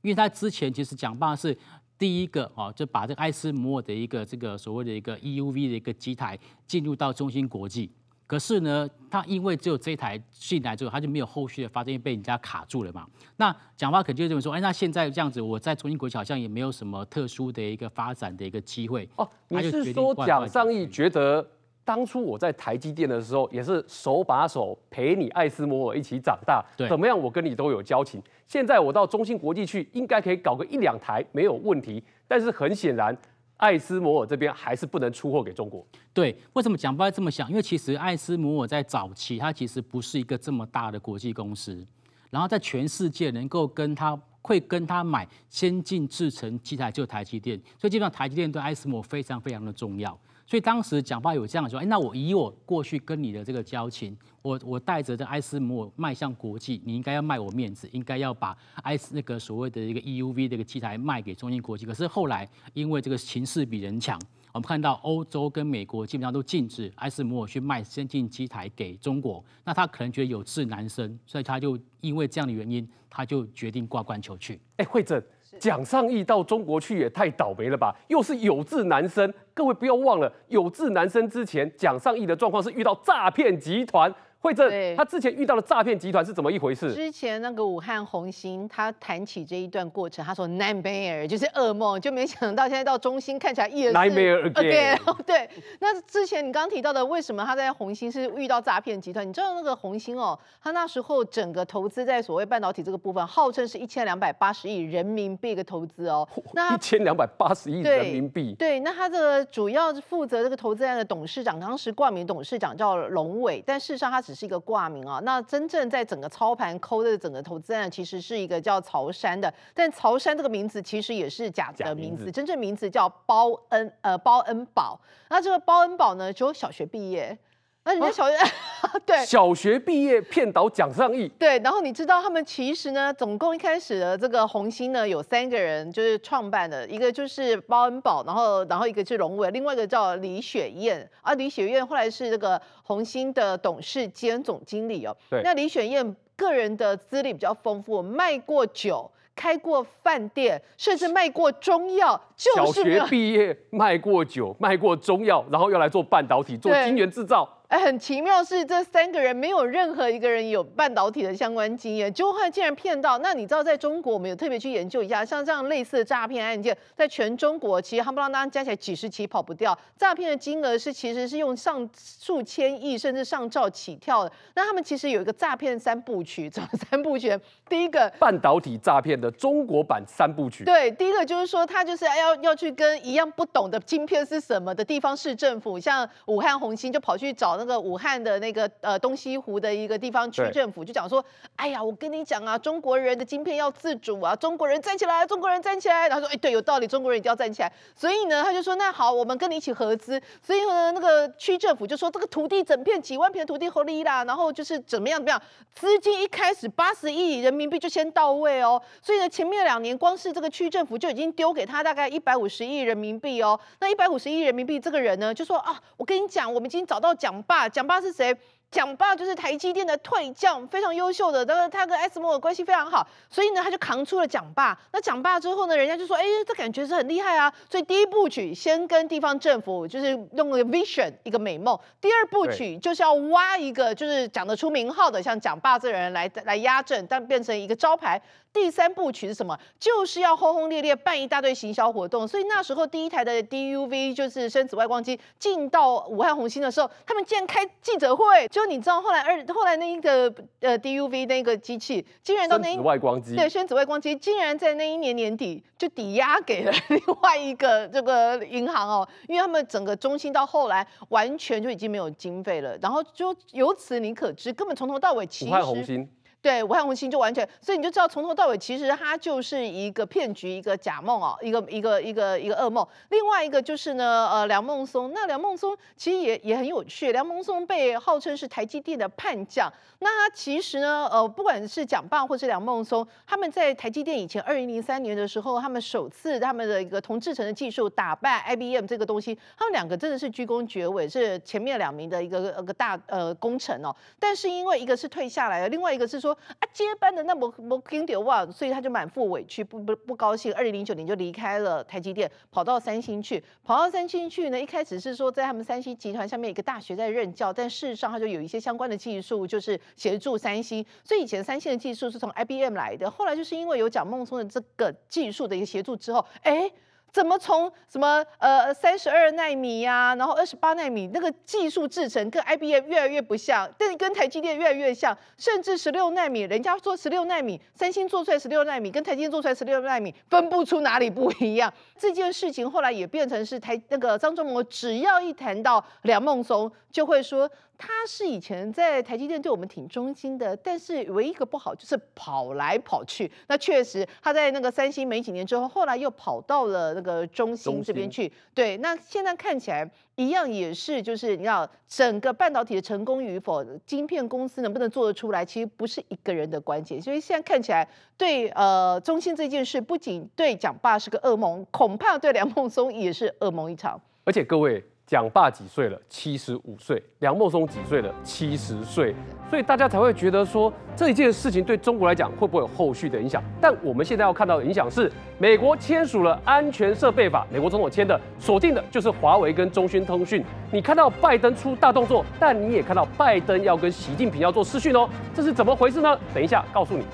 因为他之前其实讲爸是。第一个啊，就把这个埃斯摩的一个这个所谓的一个 EUV 的一个机台进入到中芯国际。可是呢，它因为只有这台进来之后，它就没有后续的发展，被人家卡住了嘛。那讲话可能就这么说，哎，那现在这样子，我在中芯国际好像也没有什么特殊的一个发展的一个机会。哦，你是说蒋尚义觉得？当初我在台积电的时候，也是手把手陪你爱斯摩尔一起长大。怎么样，我跟你都有交情。现在我到中芯国际去，应该可以搞个一两台没有问题。但是很显然，爱斯摩尔这边还是不能出货给中国。对，为什么讲法这么想？因为其实爱斯摩尔在早期，它其实不是一个这么大的国际公司。然后在全世界能够跟它会跟它买先进制程器材，就台积电。所以基本上台积电对爱斯摩尔非常非常的重要。所以当时蒋爸有这样说，哎，那我以我过去跟你的这个交情，我我带着这爱斯摩迈向国际，你应该要卖我面子，应该要把爱斯那个所谓的一个 EUV 的个机台卖给中芯国际。可是后来因为这个形势比人强，我们看到欧洲跟美国基本上都禁止爱斯摩去卖先进机台给中国，那他可能觉得有志难伸，所以他就因为这样的原因，他就决定挂冠求去。哎，惠政。蒋尚义到中国去也太倒霉了吧！又是有志男生，各位不要忘了，有志男生之前蒋尚义的状况是遇到诈骗集团。惠正，他之前遇到的诈骗集团是怎么一回事？之前那个武汉红星，他谈起这一段过程，他说 nightmare 就是噩梦，就没想到现在到中兴看起来也是 nightmare again。对，那之前你刚提到的，为什么他在红星是遇到诈骗集团？你知道那个红星哦，他那时候整个投资在所谓半导体这个部分，号称是一千两百八十亿人民币的投资哦。那一千两百八十亿人民币。对，那他的主要负责这个投资案的董事长，当时冠名董事长叫龙伟，但事实上他只是一个挂名啊，那真正在整个操盘、抠的整个投资案，其实是一个叫曹山的，但曹山这个名字其实也是假的名字，真正名字叫包恩呃包恩宝。那这个包恩宝呢，只有小学毕业。那人家小学 对小学毕业骗到蒋上亿对，然后你知道他们其实呢，总共一开始的这个红星呢有三个人，就是创办的一个就是包恩宝，然后然后一个是荣伟，另外一个叫李雪燕啊。李雪燕后来是这个红星的董事兼总经理哦。对。那李雪燕个人的资历比较丰富，卖过酒，开过饭店，甚至卖过中药。小学毕业卖过酒，卖过中药，然后又来做半导体，做晶圆制造。哎，很奇妙是这三个人没有任何一个人有半导体的相关经验，就会竟然骗到。那你知道，在中国，我们有特别去研究一下，像这样类似的诈骗案件，在全中国其实哈不拉当加起来几十起跑不掉。诈骗的金额是其实是用上数千亿甚至上兆起跳的。那他们其实有一个诈骗三部曲，怎么三部曲？第一个半导体诈骗的中国版三部曲。对，第一个就是说他就是要要去跟一样不懂的芯片是什么的地方市政府，像武汉红星就跑去找。那个武汉的那个呃东西湖的一个地方区政府就讲说，哎呀，我跟你讲啊，中国人的芯片要自主啊，中国人站起来，中国人站起来。然后说，哎，对，有道理，中国人一定要站起来。所以呢，他就说，那好，我们跟你一起合资。所以呢，那个区政府就说，这个土地整片几万片的土地合理啦，然后就是怎么样怎么样，资金一开始八十亿人民币就先到位哦。所以呢，前面两年光是这个区政府就已经丢给他大概一百五十亿人民币哦。那一百五十亿人民币，这个人呢就说啊，我跟你讲，我们已经找到蒋。蒋爸是谁？蒋爸就是台积电的退将，非常优秀的，但是他跟 SMO 关系非常好，所以呢，他就扛出了蒋爸。那蒋爸之后呢，人家就说，哎，这感觉是很厉害啊。所以第一部曲先跟地方政府就是弄个 vision 一个美梦，第二部曲就是要挖一个就是讲得出名号的，像蒋爸这人来来压阵，但变成一个招牌。第三部曲是什么？就是要轰轰烈烈办一大堆行销活动。所以那时候第一台的 DUV 就是氙紫外光机进到武汉红星的时候，他们竟然开记者会。就你知道，后来二后来那一个呃 DUV 那个机器，竟然到那紫外光机对氙紫外光机，竟然在那一年年底就抵押给了 另外一个这个银行哦，因为他们整个中心到后来完全就已经没有经费了。然后就由此你可知，根本从头到尾武汉红星。对，武汉红星就完全，所以你就知道从头到尾其实它就是一个骗局，一个假梦哦，一个一个一个一个噩梦。另外一个就是呢，呃，梁孟松。那梁孟松其实也也很有趣。梁孟松被号称是台积电的叛将。那他其实呢，呃，不管是蒋棒或是梁孟松，他们在台积电以前，二零零三年的时候，他们首次他们的一个同制成的技术打败 IBM 这个东西，他们两个真的是居功厥伟，是前面两名的一个个大呃工程哦。但是因为一个是退下来了，另外一个是说。啊，接班的那么不跟得上，所以他就满腹委屈，不不不高兴。二零零九年就离开了台积电，跑到三星去，跑到三星去呢。一开始是说在他们三星集团下面一个大学在任教，但事实上他就有一些相关的技术，就是协助三星。所以以前三星的技术是从 IBM 来的，后来就是因为有蒋孟松的这个技术的一个协助之后，哎。怎么从什么呃三十二纳米呀，然后二十八纳米那个技术制程，跟 IBM 越来越不像，但是跟台积电越来越像，甚至十六纳米，人家做十六纳米，三星做出来十六纳米，跟台积电做出来十六纳米分不出哪里不一样。这件事情后来也变成是台那个张忠谋，只要一谈到梁孟松，就会说。他是以前在台积电对我们挺忠心的，但是唯一一个不好就是跑来跑去。那确实他在那个三星没几年之后，后来又跑到了那个中兴这边去。对，那现在看起来一样也是，就是你要整个半导体的成功与否，晶片公司能不能做得出来，其实不是一个人的关键。所以现在看起来，对呃中兴这件事，不仅对蒋爸是个噩梦，恐怕对梁孟松也是噩梦一场。而且各位。蒋爸几岁了？七十五岁。梁孟松几岁了？七十岁。所以大家才会觉得说这一件事情对中国来讲会不会有后续的影响？但我们现在要看到的影响是，美国签署了安全设备法，美国总统签的，锁定的就是华为跟中兴通讯。你看到拜登出大动作，但你也看到拜登要跟习近平要做私讯哦，这是怎么回事呢？等一下告诉你。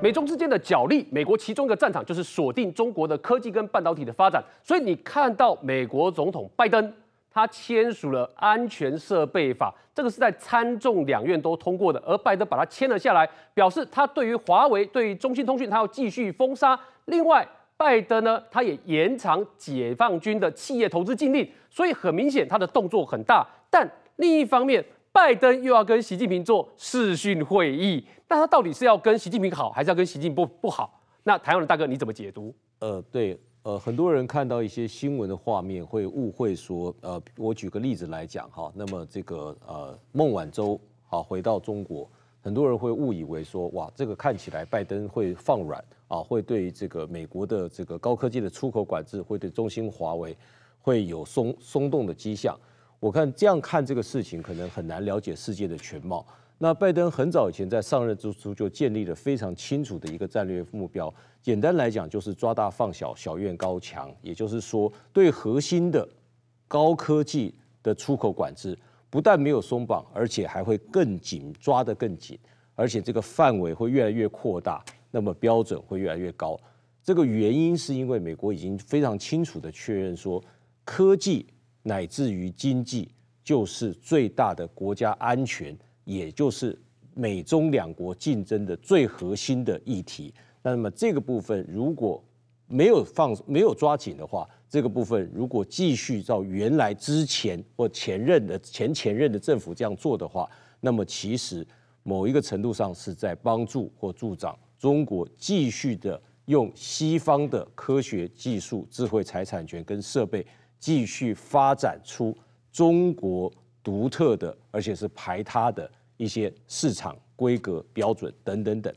美中之间的角力，美国其中一个战场就是锁定中国的科技跟半导体的发展。所以你看到美国总统拜登，他签署了《安全设备法》，这个是在参众两院都通过的，而拜登把它签了下来，表示他对于华为、对于中兴通讯，他要继续封杀。另外，拜登呢，他也延长解放军的企业投资禁令。所以很明显，他的动作很大。但另一方面，拜登又要跟习近平做视讯会议。那他到底是要跟习近平好，还是要跟习近平不不好？那台湾的大哥你怎么解读？呃，对，呃，很多人看到一些新闻的画面，会误会说，呃，我举个例子来讲哈，那么这个呃孟晚舟啊回到中国，很多人会误以为说，哇，这个看起来拜登会放软啊，会对这个美国的这个高科技的出口管制，会对中兴华为会有松松动的迹象。我看这样看这个事情，可能很难了解世界的全貌。那拜登很早以前在上任之初就建立了非常清楚的一个战略目标，简单来讲就是抓大放小，小院高墙，也就是说对核心的高科技的出口管制不但没有松绑，而且还会更紧，抓得更紧，而且这个范围会越来越扩大，那么标准会越来越高。这个原因是因为美国已经非常清楚的确认说，科技乃至于经济就是最大的国家安全。也就是美中两国竞争的最核心的议题。那么这个部分如果没有放、没有抓紧的话，这个部分如果继续照原来之前或前任的前前任的政府这样做的话，那么其实某一个程度上是在帮助或助长中国继续的用西方的科学技术、智慧财产权跟设备，继续发展出中国独特的而且是排他的。一些市场规格标准等等等，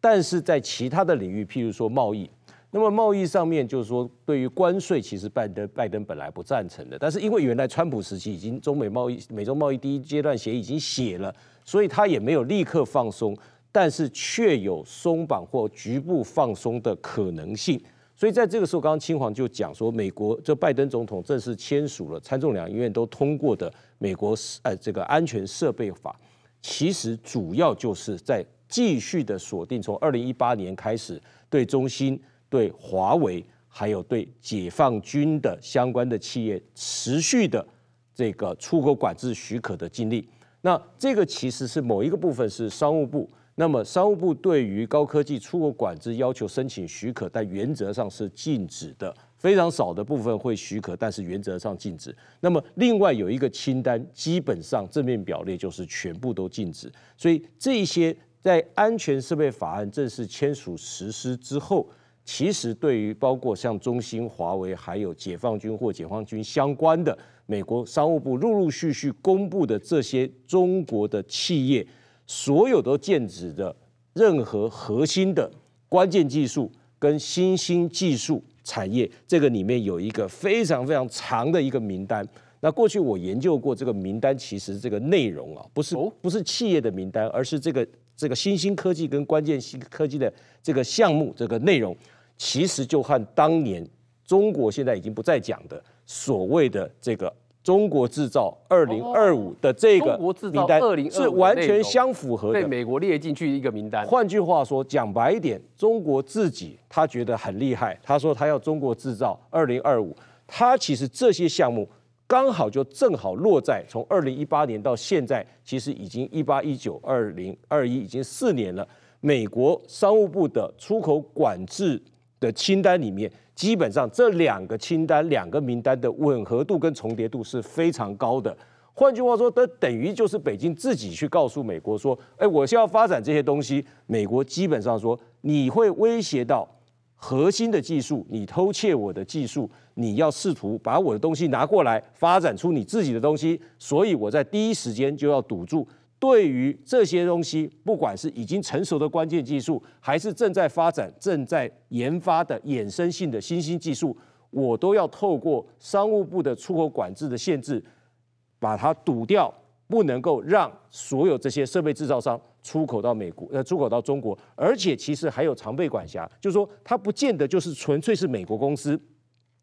但是在其他的领域，譬如说贸易，那么贸易上面就是说，对于关税，其实拜登拜登本来不赞成的，但是因为原来川普时期已经中美贸易、美中贸易第一阶段协议已经写了，所以他也没有立刻放松，但是却有松绑或局部放松的可能性。所以在这个时候，刚刚青黄就讲说，美国这拜登总统正式签署了参众两院都通过的美国呃这个安全设备法。其实主要就是在继续的锁定，从二零一八年开始，对中兴、对华为，还有对解放军的相关的企业，持续的这个出口管制许可的禁令。那这个其实是某一个部分是商务部。那么商务部对于高科技出口管制要求申请许可，但原则上是禁止的。非常少的部分会许可，但是原则上禁止。那么另外有一个清单，基本上正面表列就是全部都禁止。所以这些在安全设备法案正式签署实施之后，其实对于包括像中兴、华为，还有解放军或解放军相关的美国商务部陆陆续续公布的这些中国的企业，所有都禁止的任何核心的关键技术跟新兴技术。产业这个里面有一个非常非常长的一个名单。那过去我研究过这个名单，其实这个内容啊，不是不是企业的名单，而是这个这个新兴科技跟关键新科技的这个项目这个内容，其实就和当年中国现在已经不再讲的所谓的这个。中国制造二零二五的这个名单，是完全相符合的，被美国列进去一个名单。换句话说，讲白一点，中国自己他觉得很厉害，他说他要中国制造二零二五，他其实这些项目刚好就正好落在从二零一八年到现在，其实已经一八一九二零二一已经四年了，美国商务部的出口管制的清单里面。基本上这两个清单、两个名单的吻合度跟重叠度是非常高的。换句话说，它等于就是北京自己去告诉美国说：“哎，我需要发展这些东西。”美国基本上说：“你会威胁到核心的技术，你偷窃我的技术，你要试图把我的东西拿过来发展出你自己的东西，所以我在第一时间就要堵住。”对于这些东西，不管是已经成熟的关键技术，还是正在发展、正在研发的衍生性的新兴技术，我都要透过商务部的出口管制的限制，把它堵掉，不能够让所有这些设备制造商出口到美国呃，出口到中国，而且其实还有常备管辖，就是说它不见得就是纯粹是美国公司。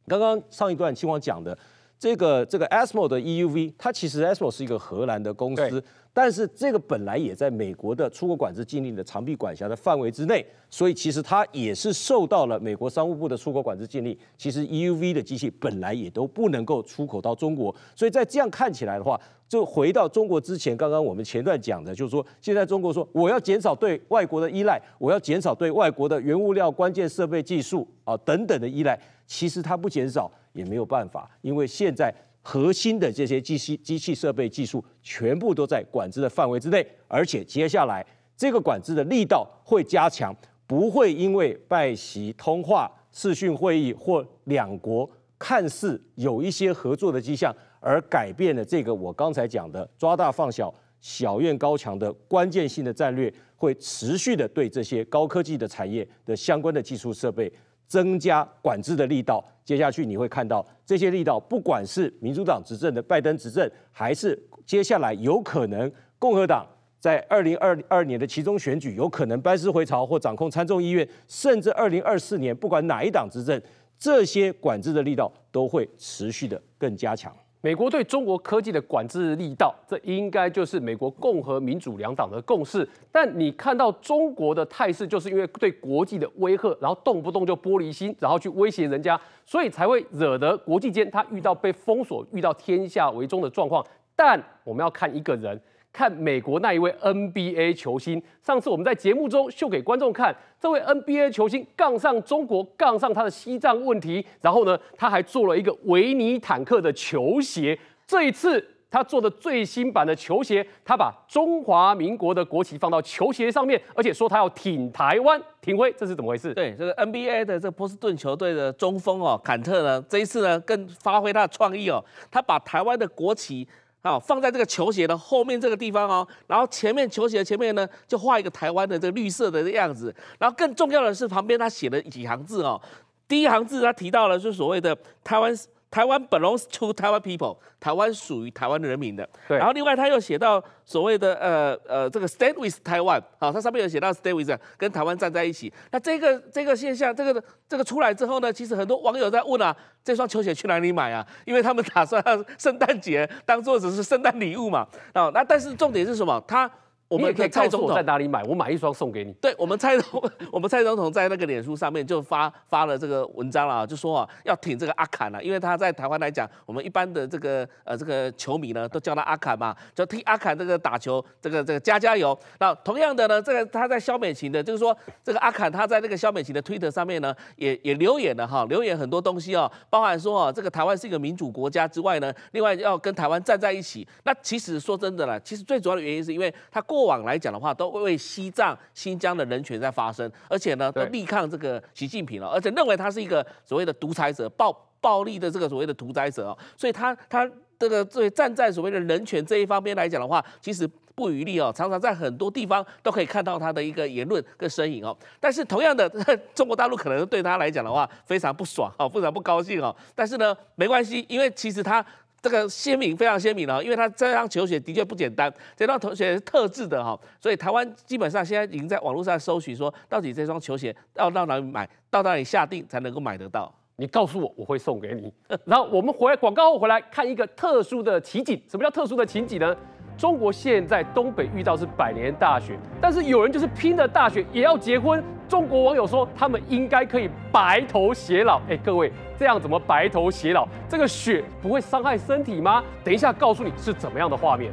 刚刚上一段青王讲的这个这个 ASML 的 EUV，它其实 ASML 是一个荷兰的公司。但是这个本来也在美国的出口管制禁令的长臂管辖的范围之内，所以其实它也是受到了美国商务部的出口管制禁令。其实 EUV 的机器本来也都不能够出口到中国，所以在这样看起来的话，就回到中国之前，刚刚我们前段讲的，就是说现在中国说我要减少对外国的依赖，我要减少对外国的原物料、关键设备、技术啊等等的依赖，其实它不减少也没有办法，因为现在。核心的这些机器、机器设备技术，全部都在管制的范围之内。而且，接下来这个管制的力道会加强，不会因为拜习通话、视讯会议或两国看似有一些合作的迹象，而改变了这个我刚才讲的抓大放小、小院高墙的关键性的战略，会持续的对这些高科技的产业的相关的技术设备。增加管制的力道，接下去你会看到这些力道，不管是民主党执政的拜登执政，还是接下来有可能共和党在二零二二年的其中选举有可能班师回朝或掌控参众议院，甚至二零二四年不管哪一党执政，这些管制的力道都会持续的更加强。美国对中国科技的管制力道，这应该就是美国共和民主两党的共识。但你看到中国的态势，就是因为对国际的威吓，然后动不动就玻璃心，然后去威胁人家，所以才会惹得国际间他遇到被封锁、遇到天下为中的状况。但我们要看一个人。看美国那一位 NBA 球星，上次我们在节目中秀给观众看，这位 NBA 球星杠上中国，杠上他的西藏问题，然后呢，他还做了一个维尼坦克的球鞋。这一次他做的最新版的球鞋，他把中华民国的国旗放到球鞋上面，而且说他要挺台湾、挺威，这是怎么回事？对，这个 NBA 的这波士顿球队的中锋哦，坎特呢，这一次呢更发挥他的创意哦，他把台湾的国旗。好，放在这个球鞋的后面这个地方哦，然后前面球鞋的前面呢，就画一个台湾的这个绿色的样子。然后更重要的是旁边他写了几行字哦，第一行字他提到了，就是所谓的台湾。台湾 belongs to Taiwan people，台湾属于台湾人民的。对。然后另外他又写到所谓的呃呃这个 stand with Taiwan，啊，它上面有写到 stand with，跟台湾站在一起。那这个这个现象，这个这个出来之后呢，其实很多网友在问啊，这双球鞋去哪里买啊？因为他们打算圣诞节当做只是圣诞礼物嘛。啊，那但是重点是什么？他我们可以蔡总统在哪里买？我买一双送给你。对，我们蔡总，我们蔡总统在那个脸书上面就发发了这个文章了，就说啊，要挺这个阿坎啊，因为他在台湾来讲，我们一般的这个呃这个球迷呢，都叫他阿坎嘛，就替阿坎这个打球，这个这个加加油。那同样的呢，这个他在萧美琴的，就是说这个阿坎他在那个萧美琴的推特上面呢，也也留言了哈，留言很多东西哦，包含说啊，这个台湾是一个民主国家之外呢，另外要跟台湾站在一起。那其实说真的啦，其实最主要的原因是因为他过。过往来讲的话，都会为西藏、新疆的人权在发声，而且呢，都力抗这个习近平了，而且认为他是一个所谓的独裁者、暴暴力的这个所谓的屠宰者哦，所以他他这个对站在所谓的人权这一方面来讲的话，其实不余力哦，常常在很多地方都可以看到他的一个言论跟身影哦。但是同样的，中国大陆可能对他来讲的话，非常不爽啊，非常不高兴哦。但是呢，没关系，因为其实他。这个鲜明非常鲜明了，因为它这双球鞋的确不简单，这双球鞋是特制的哈，所以台湾基本上现在已经在网络上搜寻说，到底这双球鞋要到哪里买到哪里下订才能够买得到？你告诉我，我会送给你。然后我们回广告后回来看一个特殊的情景，什么叫特殊的情景呢？中国现在东北遇到是百年大雪，但是有人就是拼了大雪也要结婚。中国网友说他们应该可以白头偕老。哎，各位。这样怎么白头偕老？这个雪不会伤害身体吗？等一下告诉你是怎么样的画面。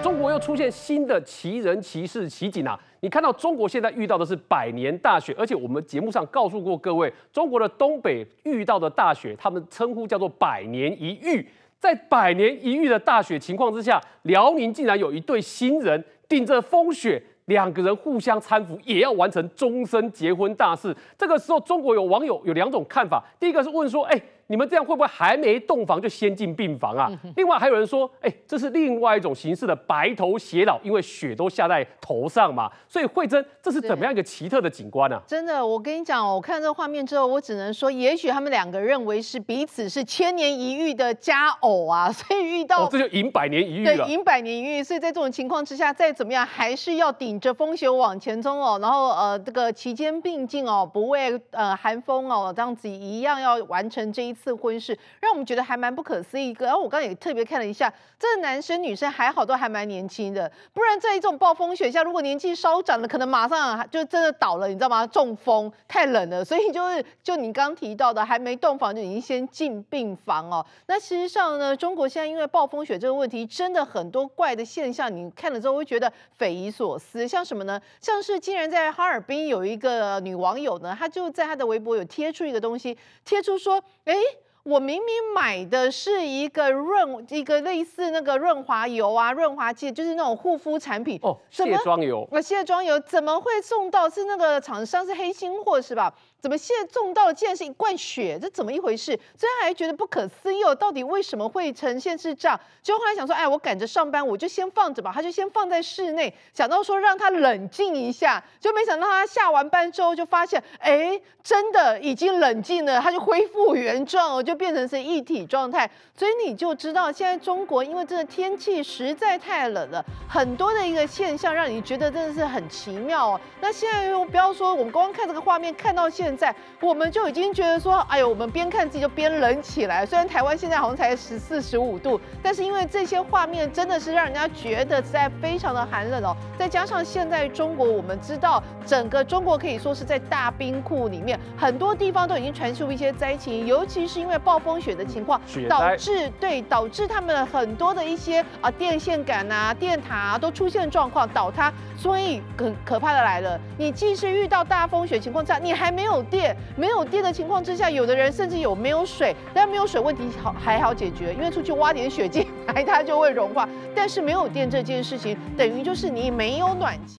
中国又出现新的奇人、奇事、奇景啊！你看到中国现在遇到的是百年大雪，而且我们节目上告诉过各位，中国的东北遇到的大雪，他们称呼叫做百年一遇。在百年一遇的大雪情况之下，辽宁竟然有一对新人顶着风雪，两个人互相搀扶，也要完成终身结婚大事。这个时候，中国有网友有两种看法，第一个是问说：“哎。”你们这样会不会还没洞房就先进病房啊？另外还有人说，哎，这是另外一种形式的白头偕老，因为雪都下在头上嘛。所以慧珍，这是怎么样一个奇特的景观呢？真的，我跟你讲，我看这个画面之后，我只能说，也许他们两个认为是彼此是千年一遇的佳偶啊，所以遇到这就迎百年一遇了。对，迎百年一遇，所以在这种情况之下，再怎么样还是要顶着风雪往前冲哦，然后呃这个齐肩并进哦，不畏呃寒风哦，这样子一样要完成这一。次婚事让我们觉得还蛮不可思议一个，而我刚才也特别看了一下，这男生女生还好，都还蛮年轻的，不然在这种暴风雪下，如果年纪稍长了，可能马上就真的倒了，你知道吗？中风，太冷了，所以就是就你刚刚提到的，还没洞房就已经先进病房哦。那事实上呢，中国现在因为暴风雪这个问题，真的很多怪的现象，你看了之后会觉得匪夷所思，像什么呢？像是竟然在哈尔滨有一个女网友呢，她就在她的微博有贴出一个东西，贴出说，哎。我明明买的是一个润，一个类似那个润滑油啊、润滑剂，就是那种护肤产品。哦，卸妆油，那卸妆油怎么会送到？是那个厂商是黑心货是吧？怎么现在中到了竟然是一罐血？这怎么一回事？虽然还觉得不可思议，到底为什么会呈现是这样？就后后来想说，哎，我赶着上班，我就先放着吧，他就先放在室内，想到说让他冷静一下，就没想到他下完班之后就发现，哎，真的已经冷静了，他就恢复原状哦，就变成是一体状态。所以你就知道现在中国，因为真的天气实在太冷了，很多的一个现象让你觉得真的是很奇妙哦。那现在又不要说我们光看这个画面，看到现。现在我们就已经觉得说，哎呦，我们边看自己就边冷起来。虽然台湾现在好像才十四十五度，但是因为这些画面真的是让人家觉得在非常的寒冷哦。再加上现在中国，我们知道整个中国可以说是在大冰库里面，很多地方都已经传出一些灾情，尤其是因为暴风雪的情况，导致对导致他们很多的一些啊电线杆啊、电塔啊、都出现状况倒塌。所以很可怕的来了，你即使遇到大风雪情况下，你还没有。有电没有电的情况之下，有的人甚至有没有水，但没有水问题好还好解决，因为出去挖点雪进来它就会融化。但是没有电这件事情，等于就是你没有暖气。